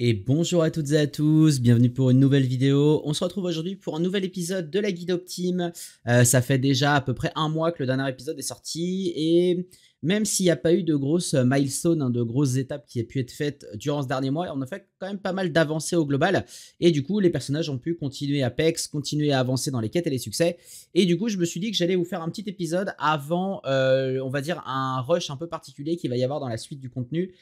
Et bonjour à toutes et à tous, bienvenue pour une nouvelle vidéo. On se retrouve aujourd'hui pour un nouvel épisode de la guide Optime. Euh, ça fait déjà à peu près un mois que le dernier épisode est sorti et même s'il n'y a pas eu de grosses euh, milestones, hein, de grosses étapes qui aient pu être faites euh, durant ce dernier mois, on a fait quand même pas mal d'avancées au global. Et du coup, les personnages ont pu continuer à PEX, continuer à avancer dans les quêtes et les succès. Et du coup, je me suis dit que j'allais vous faire un petit épisode avant, euh, on va dire, un rush un peu particulier qu'il va y avoir dans la suite du contenu.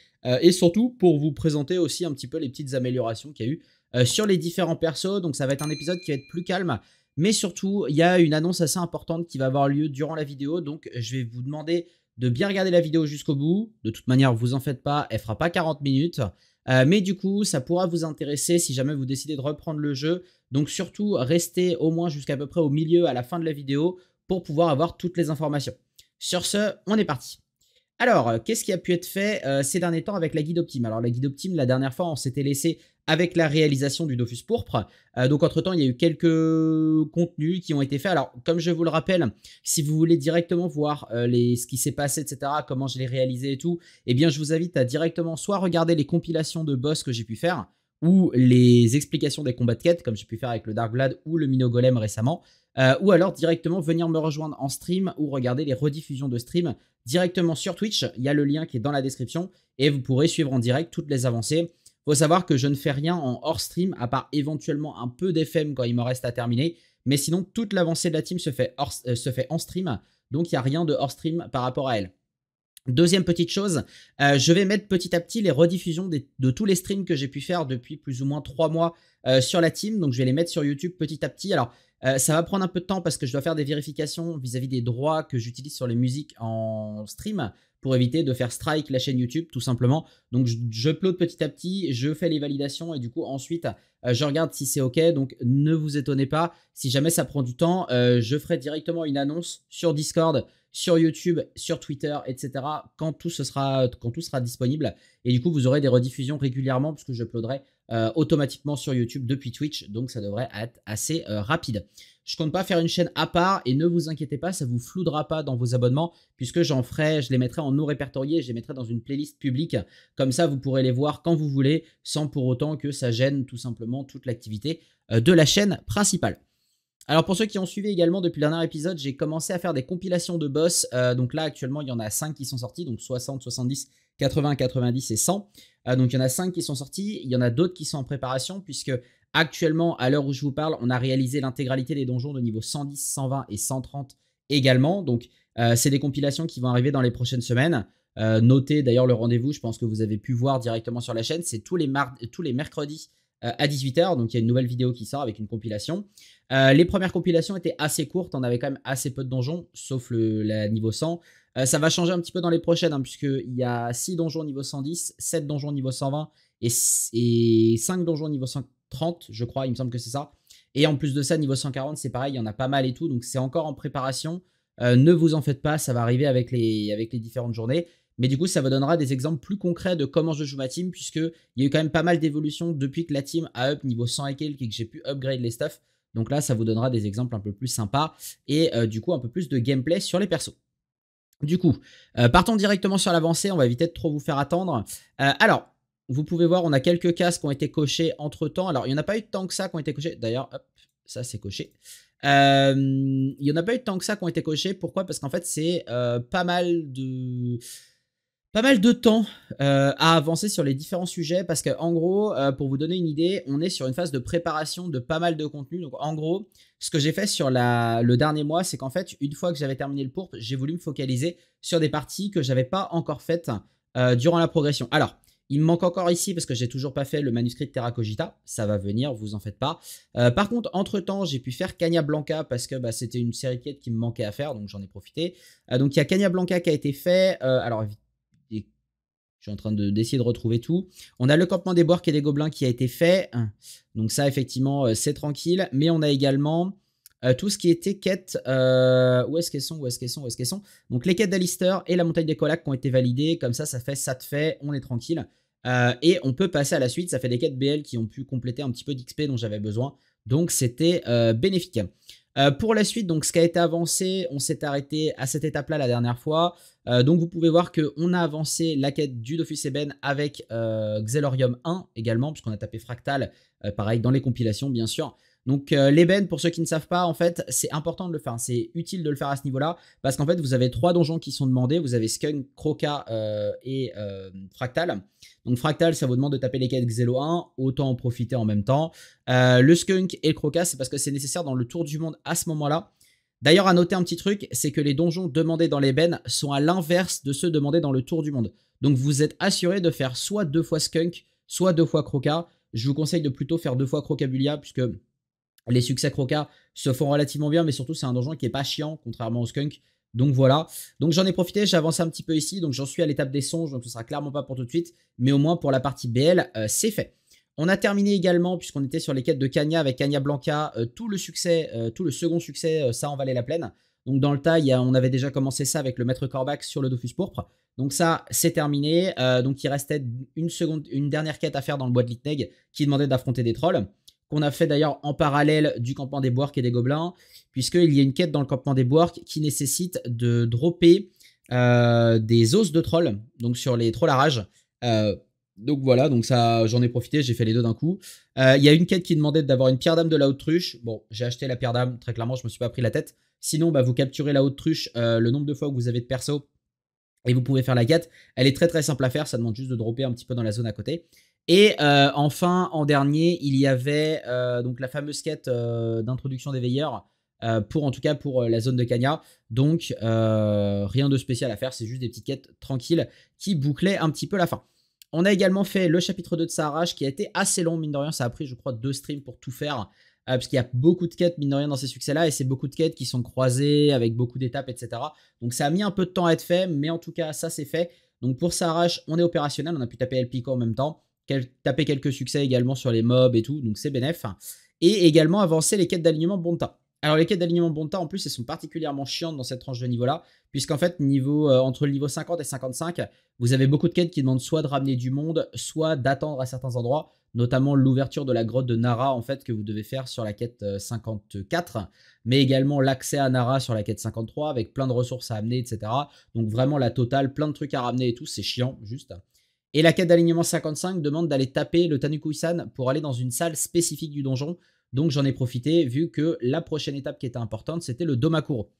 et surtout pour vous présenter aussi un petit peu les petites améliorations qu'il y a eu sur les différents persos. Donc ça va être un épisode qui va être plus calme. Mais surtout, il y a une annonce assez importante qui va avoir lieu durant la vidéo. Donc je vais vous demander de bien regarder la vidéo jusqu'au bout. De toute manière, vous en faites pas, elle fera pas 40 minutes. Euh, mais du coup, ça pourra vous intéresser si jamais vous décidez de reprendre le jeu. Donc surtout, restez au moins jusqu'à peu près au milieu, à la fin de la vidéo, pour pouvoir avoir toutes les informations. Sur ce, on est parti. Alors, euh, qu'est-ce qui a pu être fait euh, ces derniers temps avec la guide Optime Alors, la guide Optime, la dernière fois, on s'était laissé avec la réalisation du Dofus Pourpre. Euh, donc, entre-temps, il y a eu quelques contenus qui ont été faits. Alors, comme je vous le rappelle, si vous voulez directement voir ce qui s'est passé, etc., comment je l'ai réalisé et tout, eh bien, je vous invite à directement soit regarder les compilations de boss que j'ai pu faire, ou les explications des combats de quête, comme j'ai pu faire avec le Dark Vlad ou le Mino Golem récemment, euh, ou alors directement venir me rejoindre en stream ou regarder les rediffusions de stream directement sur Twitch. Il y a le lien qui est dans la description et vous pourrez suivre en direct toutes les avancées. Faut savoir que je ne fais rien en hors stream, à part éventuellement un peu d'FM quand il me reste à terminer. Mais sinon, toute l'avancée de la team se fait, euh, se fait en stream, donc il n'y a rien de hors stream par rapport à elle. Deuxième petite chose, euh, je vais mettre petit à petit les rediffusions de tous les streams que j'ai pu faire depuis plus ou moins trois mois euh, sur la team. Donc je vais les mettre sur YouTube petit à petit. Alors euh, ça va prendre un peu de temps parce que je dois faire des vérifications vis-à-vis des droits que j'utilise sur les musiques en stream pour éviter de faire strike la chaîne YouTube tout simplement. Donc je, plot petit à petit, je fais les validations et du coup ensuite je regarde si c'est OK. Donc ne vous étonnez pas, si jamais ça prend du temps, je ferai directement une annonce sur Discord sur YouTube, sur Twitter, etc. quand tout, ce sera, quand tout sera disponible. Et du coup, vous aurez des rediffusions régulièrement puisque je plaudrai euh, automatiquement sur YouTube depuis Twitch. Donc, ça devrait être assez euh, rapide. Je compte pas faire une chaîne à part et ne vous inquiétez pas, ça vous floudra pas dans vos abonnements puisque j'en ferai, je les mettrai en non répertoriés, je les mettrai dans une playlist publique. Comme ça, vous pourrez les voir quand vous voulez sans pour autant que ça gêne tout simplement toute l'activité euh, de la chaîne principale. Alors pour ceux qui ont suivi également depuis le dernier épisode, j'ai commencé à faire des compilations de boss. Euh, donc là actuellement il y en a 5 qui sont sortis, donc 60, 70, 80, 90 et 100. Euh, donc il y en a 5 qui sont sortis, il y en a d'autres qui sont en préparation puisque actuellement à l'heure où je vous parle, on a réalisé l'intégralité des donjons de niveau 110, 120 et 130 également. Donc euh, c'est des compilations qui vont arriver dans les prochaines semaines. notez d'ailleurs le rendez-vous, je pense que vous avez pu voir directement sur la chaîne, c'est tous les, tous les mercredis euh, à 18h. Donc il y a une nouvelle vidéo qui sort avec une compilation. Euh, les premières compilations étaient assez courtes, on avait quand même assez peu de donjons, sauf le la niveau 100. Euh, ça va changer un petit peu dans les prochaines, hein, puisqu'il y a 6 donjons niveau 110, 7 donjons niveau 120 et, et 5 donjons niveau 130, je crois, il me semble que c'est ça. Et en plus de ça, niveau 140, c'est pareil, il y en a pas mal et tout, donc c'est encore en préparation. ne vous en faites pas, ça va arriver avec les, avec les différentes journées. Mais du coup, ça vous donnera des exemples plus concrets de comment je joue ma team, puisqu'il y a eu quand même pas mal d'évolutions depuis que la team a up niveau 100 et quelques et que j'ai pu upgrade les stuff. Donc là, ça vous donnera des exemples un peu plus sympas et euh, du coup un peu plus de gameplay sur les persos. Du coup, euh, partons directement sur l'avancée, on va éviter de trop vous faire attendre. Euh, alors, vous pouvez voir, on a quelques cases qui ont été cochées entre temps. Alors, il n'y en a pas eu tant que ça qui ont été cochées. D'ailleurs, hop, ça c'est coché. il n'y en a pas eu tant que ça qui ont été cochés. Pourquoi Parce qu'en fait, c'est pas mal de pas mal de temps euh, à avancer sur les différents sujets parce que en gros, euh, pour vous donner une idée, on est sur une phase de préparation de pas mal de contenu. Donc en gros, ce que j'ai fait sur la, le dernier mois, c'est qu'en fait, une fois que j'avais terminé le pourpre, j'ai voulu me focaliser sur des parties que j'avais pas encore faites euh, durant la progression. Alors, il me manque encore ici parce que j'ai toujours pas fait le manuscrit de Terra Cogita. Ça va venir, vous en faites pas. par contre, entre temps, j'ai pu faire Cagna Blanca parce que bah, c'était une série qui me manquait à faire, donc j'en ai profité. donc il y a Cagna Blanca qui a été fait. Euh, alors je suis en train d'essayer de, retrouver tout. On a le campement des Borques et des Gobelins qui a été fait. Donc ça, effectivement, euh, c'est tranquille. Mais on a également euh, tout ce qui était quête. Euh, où est-ce qu'elles sont Où est-ce qu'elles sont Où est-ce qu'elles sont Donc les quêtes d'Alister et la montagne des Colacs qui ont été validées. Comme ça, ça fait ça te fait, on est tranquille. et on peut passer à la suite. Ça fait des quêtes BL qui ont pu compléter un petit peu d'XP dont j'avais besoin. Donc c'était bénéfique. Euh, pour la suite, donc ce qui a été avancé, on s'est arrêté à cette étape-là la dernière fois. Euh, donc vous pouvez voir qu'on a avancé la quête du Dofus Eben avec euh, Xelorium 1 également, puisqu'on a tapé Fractal, pareil, dans les compilations bien sûr. Donc euh, l'ébène, pour ceux qui ne savent pas, en fait, c'est important de le faire. Hein. C'est utile de le faire à ce niveau-là parce qu'en fait, vous avez trois donjons qui sont demandés. Vous avez Skunk, Croca euh, et euh, Fractal. Donc Fractal, ça vous demande de taper les quêtes Xelo 1. Autant en profiter en même temps. le Skunk et le Croca, c'est parce que c'est nécessaire dans le tour du monde à ce moment-là. D'ailleurs, à noter un petit truc, c'est que les donjons demandés dans l'ébène sont à l'inverse de ceux demandés dans le tour du monde. Donc vous êtes assuré de faire soit deux fois Skunk, soit deux fois Croca. Je vous conseille de plutôt faire deux fois Crocabulia puisque les succès Croca se font relativement bien, mais surtout, c'est un donjon qui n'est pas chiant, contrairement au Skunk. Donc voilà. Donc j'en ai profité, j'ai avancé un petit peu ici. Donc j'en suis à l'étape des songes, donc ce sera clairement pas pour tout de suite. Mais au moins pour la partie BL, euh, c'est fait. On a terminé également, puisqu'on était sur les quêtes de Kanya, avec Kanya Blanca, euh, tout le succès, euh, tout le second succès, ça en valait la plaine. Donc dans le tas, on avait déjà commencé ça avec le maître Corbac sur le Dofus Pourpre. Donc ça, c'est terminé. donc il restait une, seconde, une dernière quête à faire dans le bois de Litneg qui demandait d'affronter des trolls qu'on a fait d'ailleurs en parallèle du campement des Boarks et des Gobelins, puisqu'il y a une quête dans le campement des Boarks qui nécessite de dropper euh, des os de trolls, donc sur les trolls à rage. Euh, donc voilà, donc ça, j'en ai profité, j'ai fait les deux d'un coup. Euh, il y a une quête qui demandait d'avoir une pierre d'âme de la haute-truche. Bon, j'ai acheté la pierre d'âme, très clairement, je me suis pas pris la tête. Sinon, bah, vous capturez la haute-truche, le nombre de fois que vous avez de perso, et vous pouvez faire la quête. Elle est très très simple à faire, ça demande juste de dropper un petit peu dans la zone à côté. Et euh, enfin, en dernier, il y avait euh, donc la fameuse quête euh, d'introduction des veilleurs, pour en tout cas pour la zone de Kanya. Donc rien de spécial à faire, c'est juste des petites quêtes tranquilles qui bouclaient un petit peu la fin. On a également fait le chapitre 2 de Saarache, qui a été assez long, mine de rien. Ça a pris, je crois, deux streams pour tout faire. parce qu'il y a beaucoup de quêtes, mine de rien, dans ces succès-là. Et c'est beaucoup de quêtes qui sont croisées avec beaucoup d'étapes, etc. Donc ça a mis un peu de temps à être fait. Mais en tout cas, ça, c'est fait. Donc pour Sarage, on est opérationnel. On a pu taper El Pico en même temps taper quelques succès également sur les mobs et tout, donc c'est bénef. Et également avancer les quêtes d'alignement Bonta. Alors les quêtes d'alignement Bonta, en plus, elles sont particulièrement chiantes dans cette tranche de niveau-là, puisqu'en fait, niveau, euh, entre le niveau 50 et 55, vous avez beaucoup de quêtes qui demandent soit de ramener du monde, soit d'attendre à certains endroits, notamment l'ouverture de la grotte de Nara, en fait, que vous devez faire sur la quête 54, euh, mais également l'accès à Nara sur la quête 53, avec plein de ressources à amener, etc. Donc vraiment la totale, plein de trucs à ramener et tout, c'est chiant, juste. Et la quête d'alignement 55 demande d'aller taper le Tanukuisan pour aller dans une salle spécifique du donjon. Donc j'en ai profité vu que la prochaine étape qui était importante, c'était le Domakuro.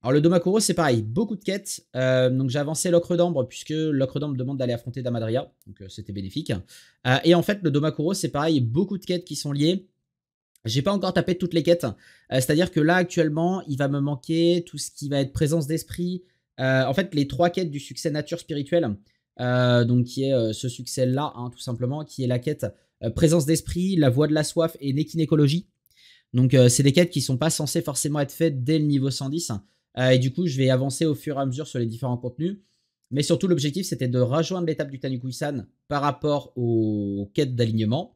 Alors le Domakuro, c'est pareil, beaucoup de quêtes. Euh, donc j'ai avancé l'Ocre d'Ambre puisque l'Ocre d'Ambre demande d'aller affronter Damadria. Donc euh, c'était bénéfique. Euh, et en fait, le Domakuro, c'est pareil, beaucoup de quêtes qui sont liées. J'ai pas encore tapé toutes les quêtes. C'est-à-dire que là, actuellement, il va me manquer tout ce qui va être présence d'esprit. en fait, les trois quêtes du succès nature spirituelle euh, donc qui est euh, ce succès-là, hein, tout simplement, qui est la quête euh, Présence d'esprit, La Voix de la soif et Nékinécologie. Donc c'est des quêtes qui sont pas censées forcément être faites dès le niveau 110. et du coup, je vais avancer au fur et à mesure sur les différents contenus. Mais surtout, l'objectif, c'était de rejoindre l'étape du Tanikuisan par rapport aux quêtes d'alignement,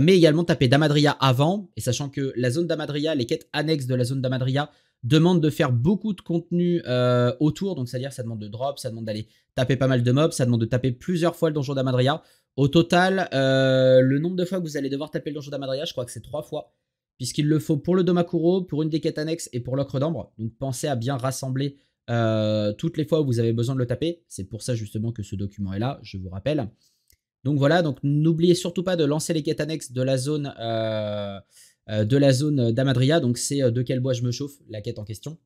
mais également taper Damadria avant, et sachant que la zone Damadria, les quêtes annexes de la zone Damadria demande de faire beaucoup de contenu euh, autour, donc c'est-à-dire ça demande de drop, ça demande d'aller taper pas mal de mobs, ça demande de taper plusieurs fois le donjon d'Amadria. Au total, euh, le nombre de fois que vous allez devoir taper le donjon d'Amadria, je crois que c'est trois fois, puisqu'il le faut pour le Domakuro, pour une des quêtes annexes et pour l'ocre d'ambre. Donc pensez à bien rassembler euh, toutes les fois où vous avez besoin de le taper. C'est pour ça justement que ce document est là, je vous rappelle. Donc voilà, donc n'oubliez surtout pas de lancer les quêtes annexes de la zone euh, de la zone euh, d'Amadria. Donc c'est euh, de quel bois je me chauffe, la quête en question.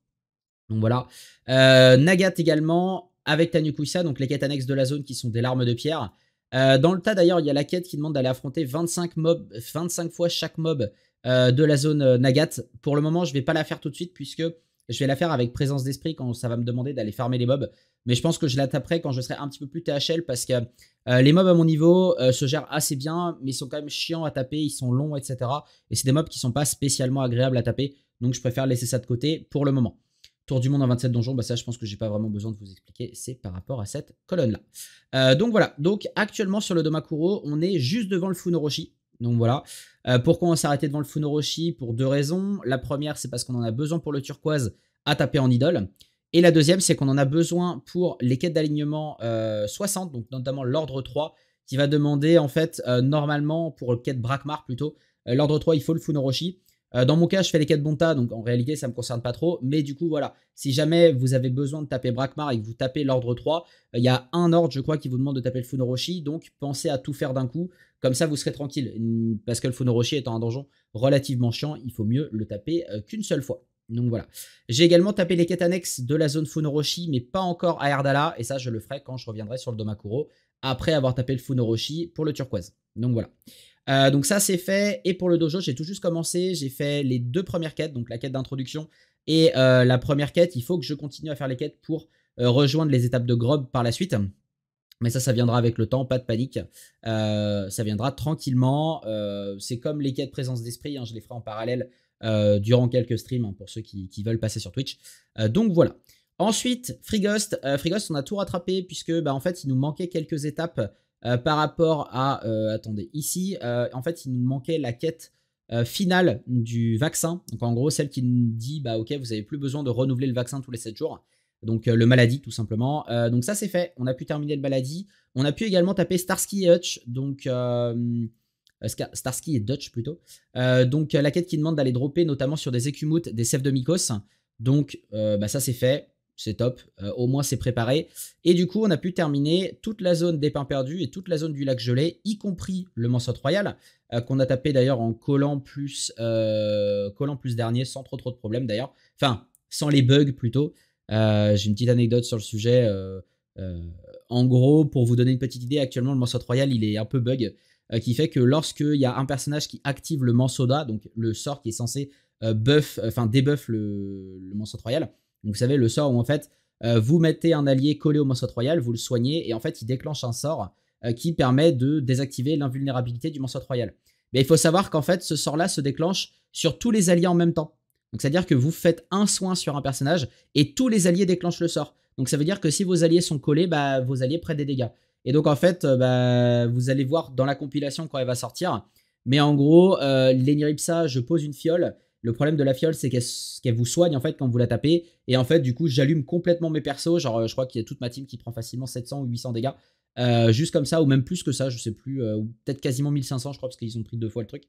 Donc voilà. Nagat également, avec Tanukusa, donc les quêtes annexes de la zone qui sont des larmes de pierre. dans le tas d'ailleurs, il y a la quête qui demande d'aller affronter 25, mobs, 25 fois chaque mob de la zone Nagat. Pour le moment, je ne vais pas la faire tout de suite puisque je vais la faire avec présence d'esprit quand ça va me demander d'aller farmer les mobs mais je pense que je la taperai quand je serai un petit peu plus THL parce que euh, les mobs à mon niveau euh, se gèrent assez bien, mais ils sont quand même chiants à taper, ils sont longs, etc. Et c'est des mobs qui sont pas spécialement agréables à taper, donc je préfère laisser ça de côté pour le moment. Tour du monde en 27 donjons, bah, ça je pense que j'ai pas vraiment besoin de vous expliquer, c'est par rapport à cette colonne-là. Euh, donc voilà, donc actuellement sur le Domakuro, on est juste devant le Funoroshi. Donc voilà. pourquoi on s'est arrêté devant le Funoroshi Pour deux raisons. La première, c'est parce qu'on en a besoin pour le turquoise à taper en idole. Et la deuxième, c'est qu'on en a besoin pour les quêtes d'alignement 60, euh, donc notamment l'ordre 3, qui va demander en fait euh, normalement pour le quête Brakmar plutôt, euh, l'ordre 3 il faut le Funoroshi. dans mon cas, je fais les quêtes Bonta, donc en réalité ça ne me concerne pas trop, mais du coup voilà, si jamais vous avez besoin de taper Brakmar et que vous tapez l'ordre 3, il y a un ordre je crois qui vous demande de taper le Funoroshi, donc pensez à tout faire d'un coup, comme ça vous serez tranquille, parce que le Funoroshi étant un donjon relativement chiant, il faut mieux le taper qu'une seule fois. Donc voilà. J'ai également tapé les quêtes annexes de la zone Funoroshi, mais pas encore à Erdala, et ça je le ferai quand je reviendrai sur le Domakuro, après avoir tapé le Funoroshi pour le turquoise. Donc voilà. Euh, donc ça c'est fait, et pour le dojo j'ai tout juste commencé, j'ai fait les deux premières quêtes, donc la quête d'introduction et euh, la première quête, il faut que je continue à faire les quêtes pour euh, rejoindre les étapes de Grob par la suite. Mais ça, ça viendra avec le temps, pas de panique. ça viendra tranquillement. c'est comme les quêtes présence d'esprit, hein, je les ferai en parallèle euh, durant quelques streams hein, pour ceux qui, veulent passer sur Twitch. Euh, donc voilà. Ensuite, FreeGhost. Euh, on a tout rattrapé puisque bah, en fait, il nous manquait quelques étapes euh, par rapport à. attendez, ici, en fait, il nous manquait la quête finale du vaccin. Donc en gros, celle qui nous dit bah ok, vous avez plus besoin de renouveler le vaccin tous les 7 jours. Donc le maladie tout simplement. donc ça c'est fait, on a pu terminer le maladie. On a pu également taper Starsky et Hutch. Donc euh, Starsky et Dutch plutôt. Euh, donc euh, la quête qui demande d'aller dropper notamment sur des écumoutes, des sèvres de Mycos. Donc bah, ça c'est fait, c'est top, au moins c'est préparé. Et du coup on a pu terminer toute la zone des pins perdus et toute la zone du lac gelé, y compris le Mansot Royal, qu'on a tapé d'ailleurs en collant plus, collant plus dernier, sans trop trop de problèmes d'ailleurs. Enfin, sans les bugs plutôt. J'ai une petite anecdote sur le sujet. en gros, pour vous donner une petite idée, actuellement le Mansot Royal il est un peu bug. Euh, qui fait que lorsqu'il y a un personnage qui active le Mansoda, donc le sort qui est censé euh, buff, euh, enfin débuff le, le Royal, vous savez, le sort où en fait vous mettez un allié collé au Mansoda Royal, vous le soignez, et en fait il déclenche un sort qui permet de désactiver l'invulnérabilité du Mansoda Royal. Mais il faut savoir qu'en fait ce sort-là se déclenche sur tous les alliés en même temps. Donc c'est-à-dire que vous faites un soin sur un personnage et tous les alliés déclenchent le sort. Donc ça veut dire que si vos alliés sont collés, bah, vos alliés prennent des dégâts. Et donc, en fait, euh, bah, vous allez voir dans la compilation quand elle va sortir. Mais en gros, euh, l'Eniripsa, je pose une fiole. Le problème de la fiole, c'est qu'elle vous soigne en fait quand vous la tapez. Et en fait, du coup, j'allume complètement mes persos. Genre, euh, je crois qu'il y a toute ma team qui prend facilement 700 ou 800 dégâts. Euh, juste comme ça, ou même plus que ça, je sais plus. ou peut-être quasiment 1500, je crois, parce qu'ils ont pris deux fois le truc.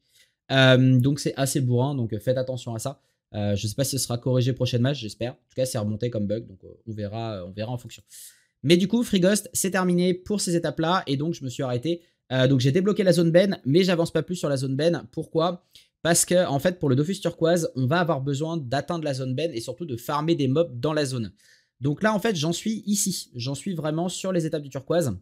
donc, c'est assez bourrin. Donc, faites attention à ça. je sais pas si ce sera corrigé prochain match, j'espère. En tout cas, c'est remonté comme bug. Donc, on, verra, on verra en fonction. Mais du coup, frigost, c'est terminé pour ces étapes-là. Et donc, je me suis arrêté. Euh, donc, j'ai débloqué la zone Ben, mais j'avance pas plus sur la zone Ben. Pourquoi Parce que, en fait, pour le Dofus Turquoise, on va avoir besoin d'atteindre la zone Ben et surtout de farmer des mobs dans la zone. Donc là, en fait, j'en suis ici. J'en suis vraiment sur les étapes du Turquoise.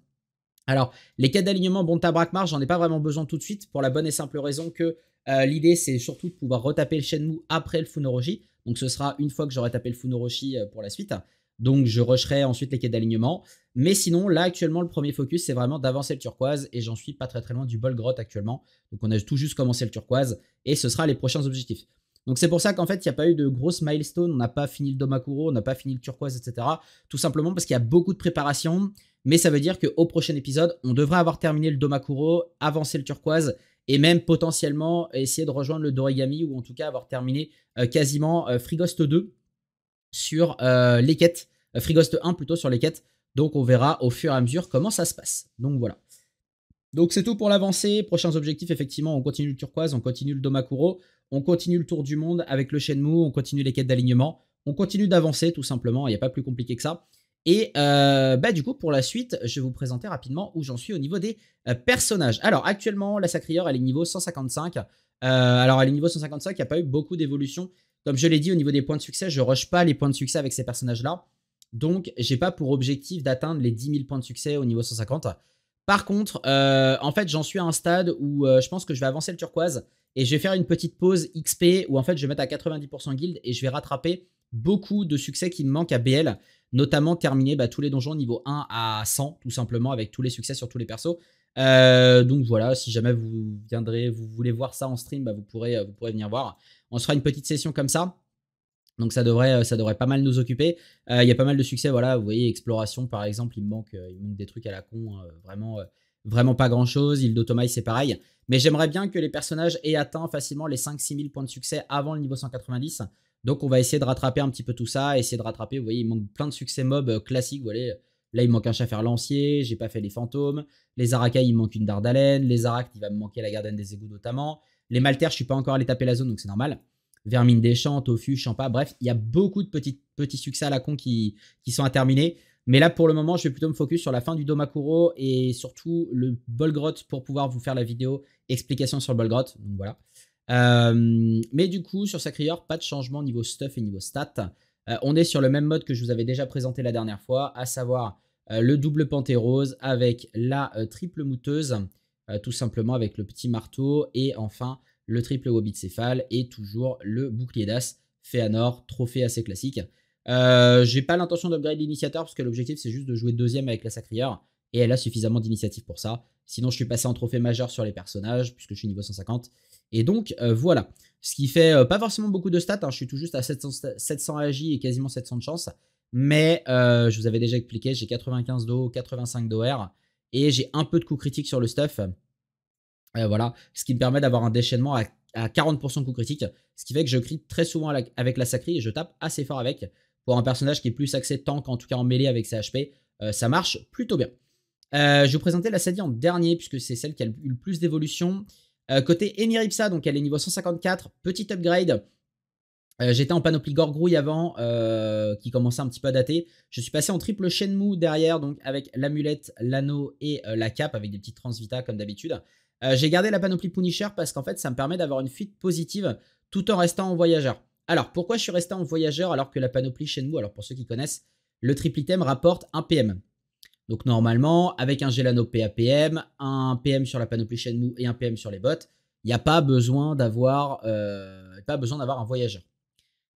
Alors, les cas d'alignement, bon, Tabrakmar, j'en ai pas vraiment besoin tout de suite pour la bonne et simple raison que euh, l'idée, c'est surtout de pouvoir retaper le Shenmue après le Funoroshi. Donc, ce sera une fois que j'aurai tapé le Funoroshi euh, pour la suite. Donc je rusherai ensuite les quais d'alignement. Mais sinon, là actuellement, le premier focus, c'est vraiment d'avancer le turquoise et j'en suis pas très très loin du bol grotte actuellement. Donc on a tout juste commencé le turquoise et ce sera les prochains objectifs. Donc c'est pour ça qu'en fait, il n'y a pas eu de grosses milestones, on n'a pas fini le Domakuro, on n'a pas fini le turquoise, etc. Tout simplement parce qu'il y a beaucoup de préparation, mais ça veut dire qu'au prochain épisode, on devrait avoir terminé le Domakuro, avancer le turquoise et même potentiellement essayer de rejoindre le Dorigami ou en tout cas avoir terminé euh, quasiment euh, Frigost 2 sur euh, les quêtes. 1 euh, plutôt sur les quêtes. Donc on verra au fur et à mesure comment ça se passe. Donc voilà. Donc c'est tout pour l'avancée. Prochains objectifs, effectivement, on continue le turquoise, on continue le Domakuro, on continue le tour du monde avec le Shenmue, on continue les quêtes d'alignement, on continue d'avancer tout simplement, il n'y a pas plus compliqué que ça. Et euh, bah, du coup, pour la suite, je vais vous présenter rapidement où j'en suis au niveau des personnages. Alors, actuellement, la Sacrière, elle est niveau 155. alors, elle est niveau 155, il n'y a pas eu beaucoup d'évolution comme je l'ai dit au niveau des points de succès, je rush pas les points de succès avec ces personnages-là. Donc, j'ai pas pour objectif d'atteindre les 10 000 points de succès au niveau 150. Par contre, euh, en fait, j'en suis à un stade où euh, je pense que je vais avancer le turquoise et je vais faire une petite pause XP où en fait, je vais mettre à 90% guild et je vais rattraper beaucoup de succès qui me manquent à BL, notamment terminer bah, tous les donjons niveau 1 à 100, tout simplement, avec tous les succès sur tous les persos. Euh, donc voilà, si jamais vous viendrez, vous voulez voir ça en stream, bah, vous, pourrez, vous pourrez venir voir on se fera une petite session comme ça. Donc ça devrait, euh, ça devrait pas mal nous occuper. Euh, il y a pas mal de succès, voilà, vous voyez, exploration par exemple, il manque, euh, il manque des trucs à la con, hein, vraiment, vraiment pas grand-chose. Il d'Otomaï, c'est pareil. Mais j'aimerais bien que les personnages aient atteint facilement les 5-6 000 points de succès avant le niveau 190. Donc on va essayer de rattraper un petit peu tout ça, essayer de rattraper, vous voyez, il manque plein de succès mob classiques, vous voyez, là il manque un faire lancier, j'ai pas fait les fantômes, les Arakai il manque une Dardalène, les Arak il va me manquer la gardienne des égouts notamment, les Maltaires, je suis pas encore allé taper la zone, donc c'est normal. Vermine des champs, Tofu, pas. bref, il y a beaucoup de petits, petits succès à la con qui, qui sont à terminer. Mais là, pour le moment, je vais plutôt me focus sur la fin du Domakuro et surtout le Bolgrot pour pouvoir vous faire la vidéo explication sur le Bolgrot. Donc voilà. Euh, mais du coup, sur Sacrior, pas de changement niveau stuff et niveau stats. Euh, on est sur le même mode que je vous avais déjà présenté la dernière fois, à savoir euh, le double rose avec la triple mouteuse euh, tout simplement avec le petit marteau. Et enfin, le triple Wobbit céphale et toujours le bouclier d'as Féanor, trophée assez classique. Euh, j'ai pas l'intention d'upgrade l'initiateur parce que l'objectif c'est juste de jouer deuxième avec la sacrière et elle a suffisamment d'initiative pour ça. Sinon, je suis passé en trophée majeur sur les personnages puisque je suis niveau 150. Et donc euh, voilà, ce qui fait euh, pas forcément beaucoup de stats. Hein. Je suis tout juste à 700, AJ et quasiment 700 de chance, mais je vous avais déjà expliqué, j'ai 95 d'eau, 85 d'OR. Et j'ai un peu de coups critiques sur le stuff. Euh, voilà, ce qui me permet d'avoir un déchaînement à, 40% de coup critique, Ce qui fait que je crie très souvent avec la sacrée et je tape assez fort avec. Pour un personnage qui est plus axé tank, en tout cas en mêlée avec ses HP, euh, ça marche plutôt bien. Euh, je je vous présenter la Sadie en dernier, puisque c'est celle qui a eu le plus d'évolution. côté Eniripsa, donc elle est niveau 154, petit upgrade. Euh, j'étais en panoplie Gorgrouille avant, euh, qui commençait un petit peu à dater. Je suis passé en triple Shenmue derrière, donc avec l'amulette, l'anneau et euh, la cape, avec des petites transvita comme d'habitude. J'ai gardé la panoplie Punisher parce qu'en fait, ça me permet d'avoir une fuite positive tout en restant en voyageur. Alors, pourquoi je suis resté en voyageur alors que la panoplie Shenmue, alors pour ceux qui connaissent, le triple item rapporte un PM. Donc normalement, avec un Gelano PAPM, un PM sur la panoplie Shenmue et un PM sur les bottes, il n'y a pas besoin d'avoir un voyageur.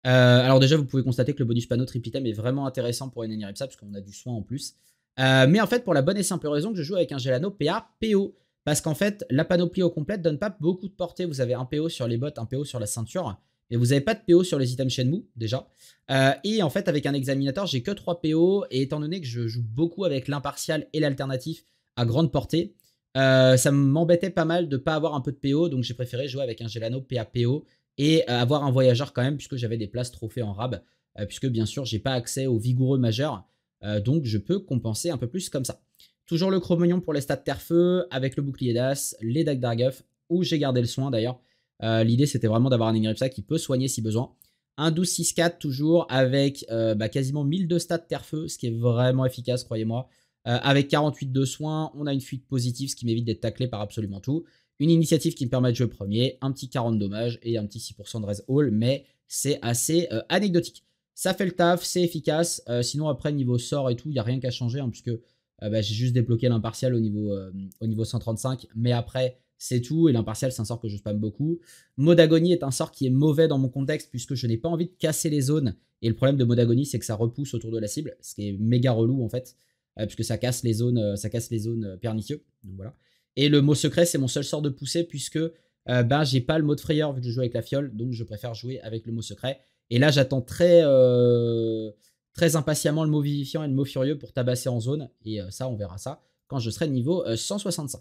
Euh, alors déjà, vous pouvez constater que le bonus panneau triple est vraiment intéressant pour une Eniripsa, parce qu'on a du soin en plus. Euh, mais en fait, pour la bonne et simple raison que je joue avec un Gelano PA PO. Parce qu'en fait, la panoplie au complète donne pas beaucoup de portée. Vous avez un PO sur les bottes, un PO sur la ceinture. Et vous n'avez pas de PO sur les items Shenmue, déjà. Euh, et en fait, avec un examinateur, j'ai que 3 PO. Et étant donné que je joue beaucoup avec l'impartial et l'alternatif à grande portée, ça m'embêtait pas mal de pas avoir un peu de PO. Donc j'ai préféré jouer avec un Gelano PA PO et euh, avoir un voyageur quand même, puisque j'avais des places trophées en rab, euh, puisque bien sûr, j'ai pas accès aux vigoureux majeurs, euh, donc je peux compenser un peu plus comme ça. Toujours le Chromagnon pour les stats Terre-Feu, avec le bouclier d'As, les Dagues d'Arguff, où j'ai gardé le soin d'ailleurs. L'idée c'était vraiment d'avoir un ça qui peut soigner si besoin. Un 12-6-4 toujours avec quasiment bah, quasiment 1002 stats Terre-Feu, ce qui est vraiment efficace, croyez-moi. avec 48 de soins, on a une fuite positive, ce qui m'évite d'être taclé par absolument tout. Une initiative qui me permet de jouer premier, un petit 40 dommages et un petit 6% de res all, mais c'est assez euh, anecdotique. Ça fait le taf, c'est efficace. Euh, sinon, après, niveau sort et tout, il n'y a rien qu'à changer, hein, puisque euh, bah, j'ai juste débloqué l'impartial au, niveau au niveau 135. Mais après, c'est tout. Et l'impartial, c'est un sort que je spamme beaucoup. Modagonie est un sort qui est mauvais dans mon contexte, puisque je n'ai pas envie de casser les zones. Et le problème de Modagonie, c'est que ça repousse autour de la cible, ce qui est méga relou, en fait, puisque ça casse les zones, ça casse les zones pernicieux. Donc voilà. Et le mot secret, c'est mon seul sort de poussée puisque je euh, ben, j'ai pas le mot de frayeur vu que je joue avec la fiole, donc je préfère jouer avec le mot secret. Et là, j'attends très, euh, très impatiemment le mot vivifiant et le mot furieux pour tabasser en zone. Et euh, ça, on verra ça quand je serai niveau 165.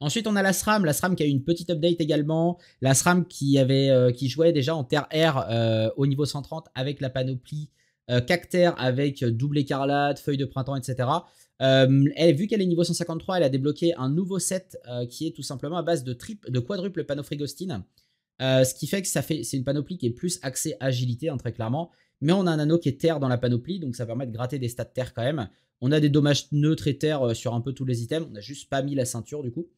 Ensuite, on a la SRAM, la SRAM qui a eu une petite update également. La SRAM qui, avait, qui jouait déjà en terre air au niveau 130 avec la panoplie cactère avec double écarlate, feuille de printemps, etc. Euh, elle, vu qu'elle est niveau 153, elle a débloqué un nouveau set euh, qui est tout simplement à base de, quadruple panneau frigostine. Euh, ce qui fait que ça fait, c'est une panoplie qui est plus axée agilité, hein, très clairement. Mais on a un anneau qui est terre dans la panoplie, donc ça permet de gratter des stats terre quand même. On a des dommages neutres et terre sur un peu tous les items. On n'a juste pas mis la ceinture du coup.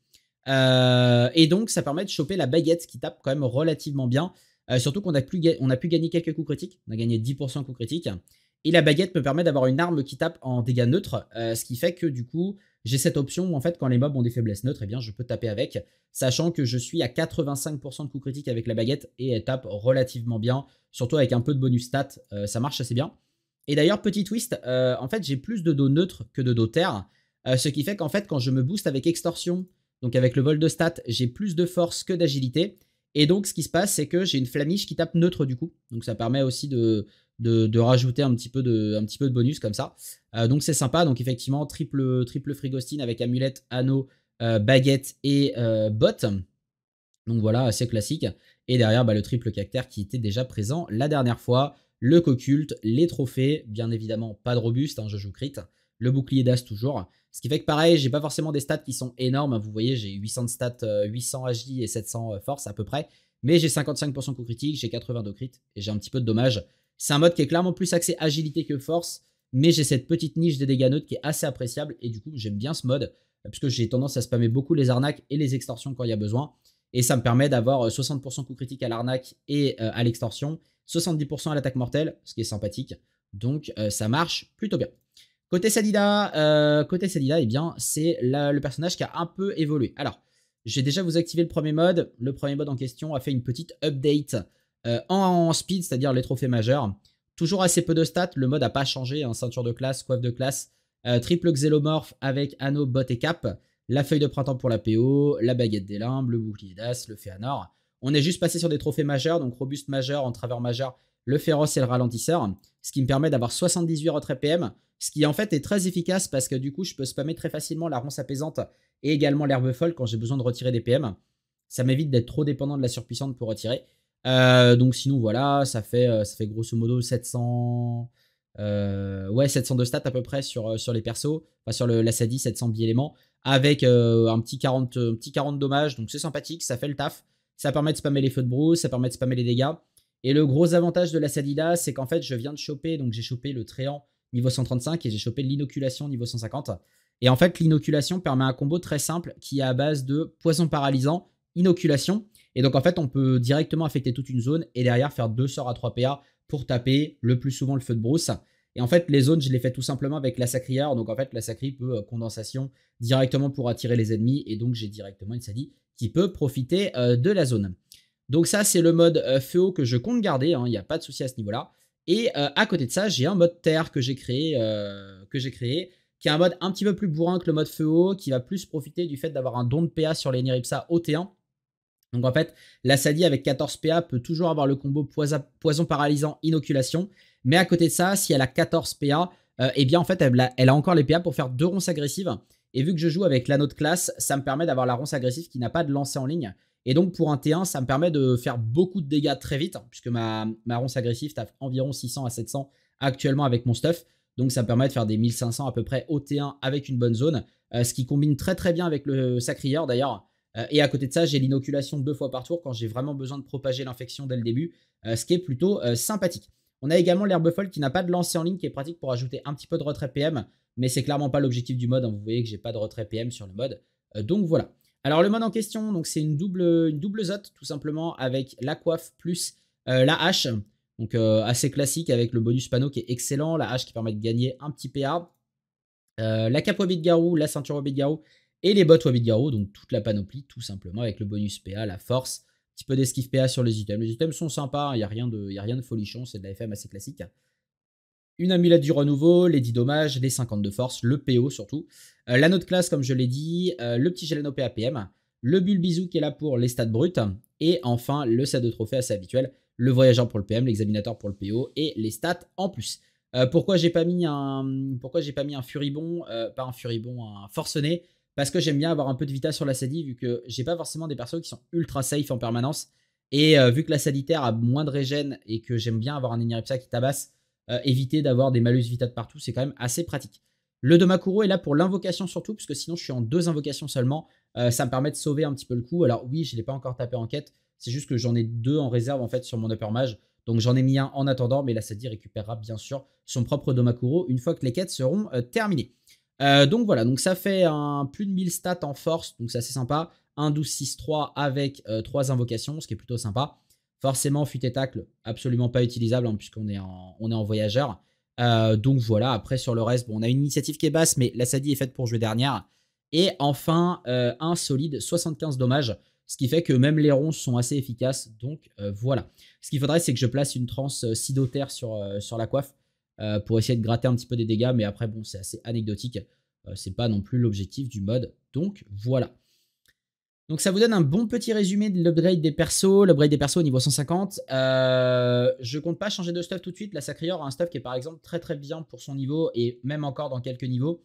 et donc ça permet de choper la baguette qui tape quand même relativement bien. surtout qu'on a, plus, on a pu gagner quelques coups critiques. On a gagné 10% coups critiques. Et la baguette me permet d'avoir une arme qui tape en dégâts neutres, euh, ce qui fait que du coup, j'ai cette option où en fait, quand les mobs ont des faiblesses neutres, eh bien, je peux taper avec, sachant que je suis à 85% de coups critique avec la baguette et elle tape relativement bien, surtout avec un peu de bonus stat, euh, ça marche assez bien. Et d'ailleurs, petit twist, euh, en fait, j'ai plus de dos neutre que de dos terre, ce qui fait qu'en fait, quand je me booste avec extorsion, donc avec le vol de stat, j'ai plus de force que d'agilité. Et donc, ce qui se passe, c'est que j'ai une flamiche qui tape neutre du coup. Donc, ça permet aussi de, de, rajouter un petit peu de, un petit peu de bonus comme ça. Euh, donc c'est sympa. Donc effectivement, triple, triple frigostine avec amulette, anneau, euh, baguette et euh, botte. Donc voilà, assez classique. Et derrière, bah, le triple cactère qui était déjà présent la dernière fois. Le coculte, les trophées, bien évidemment, pas de robuste, hein, je joue crit. Le bouclier d'as toujours. Ce qui fait que pareil, j'ai pas forcément des stats qui sont énormes. vous voyez, j'ai 800 stats, 800 agi et 700 force à peu près. Mais j'ai 55% coup critique, j'ai 82 crit et j'ai un petit peu de dommage. C'est un mode qui est clairement plus axé agilité que force, mais j'ai cette petite niche des dégâts neutres qui est assez appréciable, et du coup j'aime bien ce mode, euh, que j'ai tendance à spammer beaucoup les arnaques et les extorsions quand il y a besoin, et ça me permet d'avoir 60% euh, coup critique à l'arnaque et euh, à l'extorsion, 70% à l'attaque mortelle, ce qui est sympathique, donc ça marche plutôt bien. Côté Sadida, côté Sadida, eh bien, c'est le personnage qui a un peu évolué. Alors, j'ai déjà vous activé le premier mode. Le premier mode en question a fait une petite update euh, en, speed, c'est-à-dire les trophées majeurs. Toujours assez peu de stats, le mode n'a pas changé, hein. ceinture de classe, coiffe de classe, euh, triple xélomorphe avec anneau, botte et cap, la feuille de printemps pour la PO, la baguette des limbes, le bouclier d'as, le féanor. On est juste passé sur des trophées majeurs, donc robuste majeur, en travers majeur, le féroce et le ralentisseur, ce qui me permet d'avoir 78 retraits PM, ce qui en fait est très efficace parce que du coup je peux spammer très facilement la ronce apaisante et également l'herbe folle quand j'ai besoin de retirer des PM. Ça m'évite d'être trop dépendant de la surpuissante pour retirer. Euh, donc sinon, voilà, ça fait, euh, ça fait grosso modo 700... Euh, ouais, 700 de stats à peu près sur, sur les persos, enfin sur le, la 700 biéléments, éléments avec un, petit 40, un petit 40 dommages, donc c'est sympathique, ça fait le taf, ça permet de spammer les feux de brousse, ça permet de spammer les dégâts. Et le gros avantage de la là, c'est qu'en fait, je viens de choper, donc j'ai chopé le tréant niveau 135 et j'ai chopé l'inoculation niveau 150. Et en fait, l'inoculation permet un combo très simple qui est à base de poison paralysant, inoculation, et donc en fait, on peut directement affecter toute une zone et derrière faire deux sorts à 3 PA pour taper le plus souvent le feu de brousse. Et en fait, les zones, je les fais tout simplement avec la sacrière. Donc en fait, la sacrie peut euh, condensation directement pour attirer les ennemis. Et donc j'ai directement une salie qui peut profiter euh, de la zone. Donc ça, c'est le mode euh, feu feu que je compte garder. Hein. Il n'y a pas de souci à ce niveau-là. Et à côté de ça, j'ai un mode terre que j'ai créé, que j'ai créé, qui est un mode un petit peu plus bourrin que le mode feu qui va plus profiter du fait d'avoir un don de PA sur les ot ot 1 donc en fait, la Sadie avec 14 PA peut toujours avoir le combo poison paralysant inoculation. Mais à côté de ça, si elle a 14 PA, euh, eh bien en fait, elle a, encore les PA pour faire deux ronces agressives. Et vu que je joue avec l'anneau de classe, ça me permet d'avoir la ronce agressive qui n'a pas de lancer en ligne. Et donc pour un T1, ça me permet de faire beaucoup de dégâts très vite, puisque ma, ronce agressive tape environ 600 à 700 actuellement avec mon stuff. Donc ça me permet de faire des 1500 à peu près au T1 avec une bonne zone, euh, ce qui combine très très bien avec le Sacrieur d'ailleurs euh, et à côté de ça, j'ai l'inoculation deux fois par tour quand j'ai vraiment besoin de propager l'infection dès le début, euh, ce qui est plutôt euh, sympathique. On a également l'herbe folle qui n'a pas de lancer en ligne, qui est pratique pour ajouter un petit peu de retrait PM, mais c'est clairement pas l'objectif du mode. Hein. Vous voyez que j'ai pas de retrait PM sur le mode. donc voilà. Alors le mode en question, donc c'est une double, une double zote tout simplement avec la coiffe plus la hache. Donc assez classique avec le bonus panneau qui est excellent, la hache qui permet de gagner un petit PA. la cape au de garou, la ceinture au de garou et les bottes Wabidgaro, donc toute la panoplie, tout simplement, avec le bonus PA, la force, un petit peu d'esquive PA sur les items. Les items sont sympas, il hein, n'y a, rien de, a rien de folichon, c'est de la FM assez classique. Une amulette du renouveau, les 10 dommages, les 50 de force, le PO surtout. Euh, l'anneau de classe, comme je l'ai dit, euh, le petit Gelano pm le Bulbizou qui est là pour les stats brutes, et enfin le set de trophées assez habituel, le voyageur pour le PM, l'examinateur pour le PO, et les stats en plus. Euh, pourquoi j'ai pas mis un pourquoi j'ai pas mis un furibond euh, pas un furibond un forcené parce que j'aime bien avoir un peu de vita sur la Sadi, vu que j'ai pas forcément des persos qui sont ultra safe en permanence. Et euh, vu que la Saditaire a moins de régène et que j'aime bien avoir un Iniripsa qui tabasse, euh, éviter d'avoir des malus vita de partout, c'est quand même assez pratique. Le Domakuro est là pour l'invocation surtout, parce que sinon je suis en deux invocations seulement. Euh, ça me permet de sauver un petit peu le coup. Alors oui, je ne l'ai pas encore tapé en quête, c'est juste que j'en ai deux en réserve en fait sur mon upper mage. Donc j'en ai mis un en attendant, mais la Sadie récupérera bien sûr son propre Domakuro une fois que les quêtes seront terminées. Euh, donc voilà, donc ça fait un, plus de 1000 stats en force, donc c'est assez sympa. 1, 12, 6, 3 avec euh, trois 3 invocations, ce qui est plutôt sympa. Forcément, fuite et absolument pas utilisable hein, puisqu'on est, en, voyageur. Euh, donc voilà, après sur le reste, on a une initiative qui est basse, mais la Sadie est faite pour jouer dernière. Et enfin, un solide 75 dommages, ce qui fait que même les ronces sont assez efficaces. Donc voilà. Ce qu'il faudrait, c'est que je place une transe sidotaire sur la coiffe euh, pour essayer de gratter un petit peu des dégâts. Mais après, bon, c'est assez anecdotique. Euh, c'est pas non plus l'objectif du mode. Donc voilà. Donc ça vous donne un bon petit résumé de l'upgrade des persos, l'upgrade des persos au niveau 150. Euh, je compte pas changer de stuff tout de suite. La Sacrior a un stuff qui est par exemple très très bien pour son niveau et même encore dans quelques niveaux.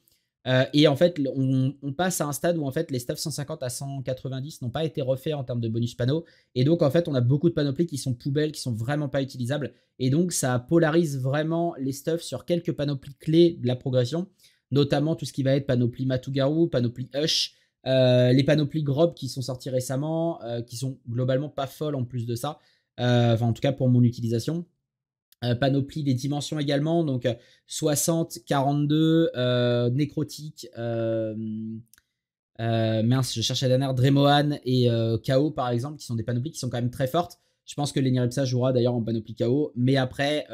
Euh, et en fait, on, passe à un stade où en fait les stuffs 150 à 190 n'ont pas été refaits en termes de bonus panneaux. Et donc, en fait, on a beaucoup de panoplies qui sont poubelles, qui sont vraiment pas utilisables. Et donc, ça polarise vraiment les stuffs sur quelques panoplies clés de la progression, notamment tout ce qui va être panoplie Matugaru, panoplie Hush, euh, les panoplies Grob qui sont sorties récemment, euh, qui sont globalement pas folles en plus de ça. Enfin, en tout cas, pour mon utilisation. Euh, panoplie des dimensions également, donc 60, euh, 42, euh, nécrotique, mince, je cherche la dernière, Dremohan et KO par exemple, qui sont des panoplies qui sont quand même très fortes. Je pense que l'Eniripsa jouera d'ailleurs en panoplie KO, mais après,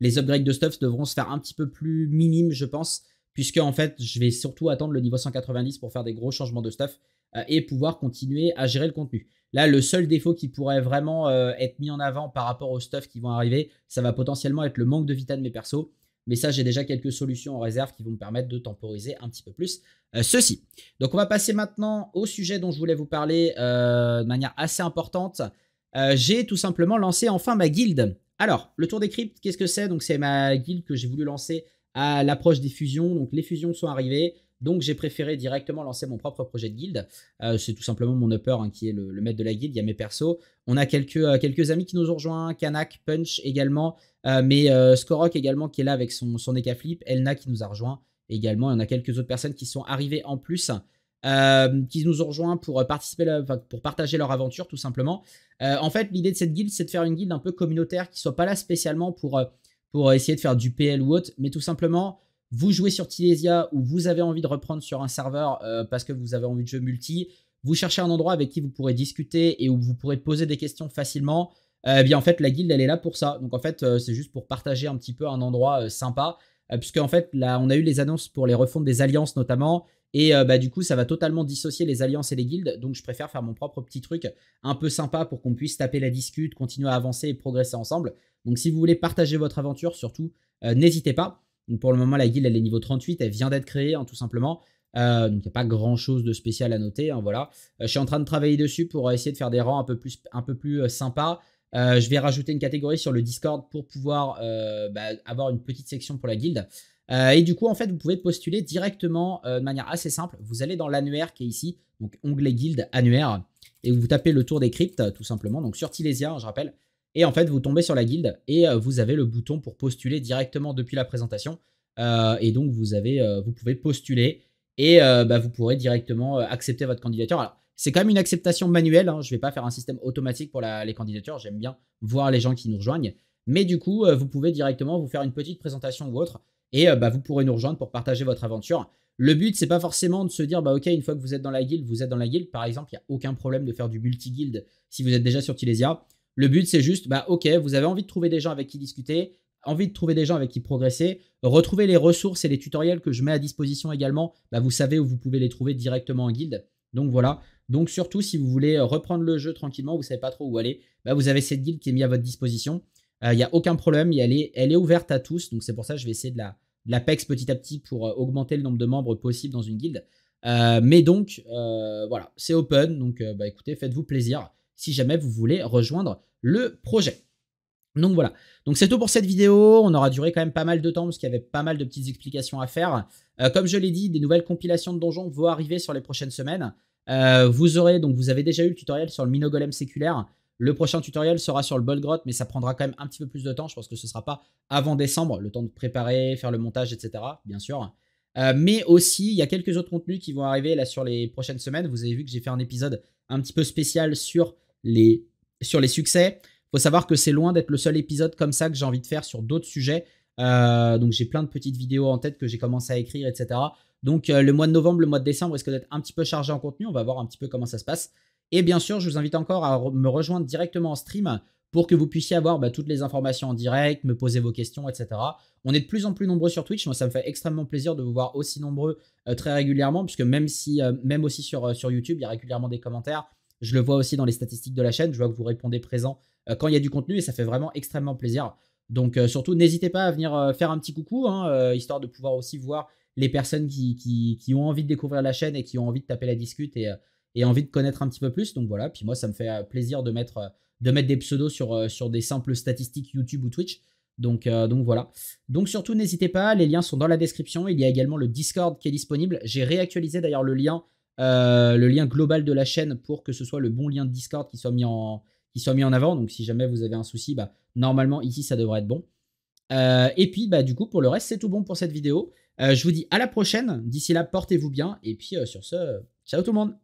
les upgrades de stuff devront se faire un petit peu plus minimes, je pense, puisque en fait, je vais surtout attendre le niveau 190 pour faire des gros changements de stuff et pouvoir continuer à gérer le contenu. Là, le seul défaut qui pourrait vraiment euh, être mis en avant par rapport aux stuff qui vont arriver, ça va potentiellement être le manque de vita de mes persos. Mais ça, j'ai déjà quelques solutions en réserve qui vont me permettre de temporiser un petit peu plus euh, ceci. Donc, on va passer maintenant au sujet dont je voulais vous parler euh, de manière assez importante. j'ai tout simplement lancé enfin ma guilde. Alors, le tour des cryptes, qu'est-ce que c'est Donc, c'est ma guilde que j'ai voulu lancer à l'approche des fusions. Donc, les fusions sont arrivées. Donc j'ai préféré directement lancer mon propre projet de guilde. Euh, c'est tout simplement mon upper hein, qui est le, maître de la guilde, il y a mes persos. On a quelques, euh, quelques amis qui nous ont rejoints, Kanak, Punch également, euh, mais Skorok également qui est là avec son, son Elna qui nous a rejoint également, Il y en a quelques autres personnes qui sont arrivées en plus. qui nous ont rejoints pour participer, pour partager leur aventure tout simplement. en fait, l'idée de cette guilde, c'est de faire une guilde un peu communautaire qui soit pas là spécialement pour, pour essayer de faire du PL ou autre, mais tout simplement vous jouez sur Tilesia ou vous avez envie de reprendre sur un serveur euh, parce que vous avez envie de jeu multi, vous cherchez un endroit avec qui vous pourrez discuter et où vous pourrez poser des questions facilement, euh, eh bien en fait la guilde elle est là pour ça. Donc en fait euh, c'est juste pour partager un petit peu un endroit sympa, puisque en fait là on a eu les annonces pour les refonds des alliances notamment. Et bah, du coup, ça va totalement dissocier les alliances et les guildes. Donc, je préfère faire mon propre petit truc un peu sympa pour qu'on puisse taper la discute, continuer à avancer et progresser ensemble. Donc, si vous voulez partager votre aventure, surtout, n'hésitez pas pour le moment, la guilde, elle est niveau 38, elle vient d'être créée, hein, tout simplement. Euh, donc il n'y a pas grand chose de spécial à noter, hein, voilà. Euh, je suis en train de travailler dessus pour euh, essayer de faire des rangs un peu plus, sympas. je vais rajouter une catégorie sur le Discord pour pouvoir bah, avoir une petite section pour la guilde. et du coup, en fait, vous pouvez postuler directement de manière assez simple. Vous allez dans l'annuaire qui est ici, donc onglet guilde, annuaire, et vous tapez le tour des cryptes, tout simplement. Donc sur Tilesia, hein, je rappelle, et en fait, vous tombez sur la guilde et euh, vous avez le bouton pour postuler directement depuis la présentation. Euh, et donc, vous, avez, euh, vous pouvez postuler et bah, vous pourrez directement accepter votre candidature. Alors, c'est quand même une acceptation manuelle. Hein. Je ne vais pas faire un système automatique pour les candidatures. J'aime bien voir les gens qui nous rejoignent. Mais du coup, vous pouvez directement vous faire une petite présentation ou autre et bah, vous pourrez nous rejoindre pour partager votre aventure. Le but, c'est pas forcément de se dire, bah ok, une fois que vous êtes dans la guilde, vous êtes dans la guilde. Par exemple, il n'y a aucun problème de faire du multi-guild si vous êtes déjà sur Tilesia. Le but, c'est juste, bah, ok, vous avez envie de trouver des gens avec qui discuter, envie de trouver des gens avec qui progresser, retrouver les ressources et les tutoriels que je mets à disposition également, bah, vous savez où vous pouvez les trouver directement en guilde. Donc voilà. Donc surtout, si vous voulez euh, reprendre le jeu tranquillement, vous savez pas trop où aller, bah, vous avez cette guilde qui est mise à votre disposition. Il euh, n'y a aucun problème, elle est, elle est ouverte à tous. Donc c'est pour ça que je vais essayer de la, petit à petit pour euh, augmenter le nombre de membres possible dans une guilde. mais donc, voilà, c'est open. Donc bah, écoutez, faites-vous plaisir si jamais vous voulez rejoindre le projet. Donc voilà, donc c'est tout pour cette vidéo, on aura duré quand même pas mal de temps parce qu'il y avait pas mal de petites explications à faire. Euh, comme je l'ai dit, des nouvelles compilations de donjons vont arriver sur les prochaines semaines. Euh, vous aurez, donc vous avez déjà eu le tutoriel sur le Minogolem séculaire, le prochain tutoriel sera sur le Bolgrot, mais ça prendra quand même un petit peu plus de temps. Je pense que ce ne sera pas avant décembre, le temps de préparer, faire le montage, etc. Bien sûr. Euh, mais aussi, il y a quelques autres contenus qui vont arriver là sur les prochaines semaines. Vous avez vu que j'ai fait un épisode un petit peu spécial sur sur les succès. Il faut savoir que c'est loin d'être le seul épisode comme ça que j'ai envie de faire sur d'autres sujets. Euh, donc j'ai plein de petites vidéos en tête que j'ai commencé à écrire, etc. Donc euh, le mois de novembre, le mois de décembre risque d'être un petit peu chargé en contenu. On va voir un petit peu comment ça se passe. Et bien sûr, je vous invite encore à me rejoindre directement en stream pour que vous puissiez avoir bah, toutes les informations en direct, me poser vos questions, etc. On est de plus en plus nombreux sur Twitch. Moi, ça me fait extrêmement plaisir de vous voir aussi nombreux euh, très régulièrement, puisque même si, même aussi sur, sur YouTube, il y a régulièrement des commentaires je le vois aussi dans les statistiques de la chaîne. Je vois que vous répondez présent euh, quand il y a du contenu et ça fait vraiment extrêmement plaisir. Donc euh, surtout, n'hésitez pas à venir euh, faire un petit coucou, hein, histoire de pouvoir aussi voir les personnes qui, ont envie de découvrir la chaîne et qui ont envie de taper la discute et, envie de connaître un petit peu plus. Donc voilà, puis moi, ça me fait plaisir de mettre, de mettre des pseudos sur, sur des simples statistiques YouTube ou Twitch. Donc, donc voilà. Donc surtout, n'hésitez pas, les liens sont dans la description. Il y a également le Discord qui est disponible. J'ai réactualisé d'ailleurs le lien euh, le lien global de la chaîne pour que ce soit le bon lien de Discord qui soit mis en, qui soit mis en avant. Donc si jamais vous avez un souci, bah, normalement ici ça devrait être bon. Euh, et puis bah, du coup pour le reste c'est tout bon pour cette vidéo. Euh, je vous dis à la prochaine. D'ici là portez-vous bien. Et puis sur ce, ciao tout le monde.